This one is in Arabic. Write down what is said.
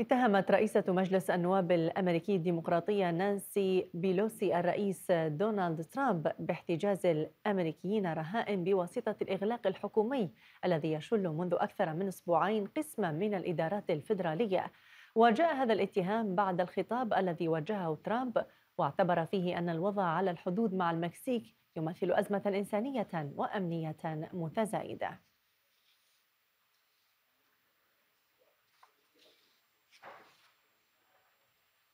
اتهمت رئيسة مجلس النواب الأمريكي الديمقراطية نانسي بيلوسي الرئيس دونالد ترامب باحتجاز الأمريكيين رهائن بواسطة الإغلاق الحكومي الذي يشل منذ أكثر من أسبوعين قسما من الإدارات الفيدرالية وجاء هذا الاتهام بعد الخطاب الذي وجهه ترامب واعتبر فيه أن الوضع على الحدود مع المكسيك يمثل أزمة إنسانية وأمنية متزايدة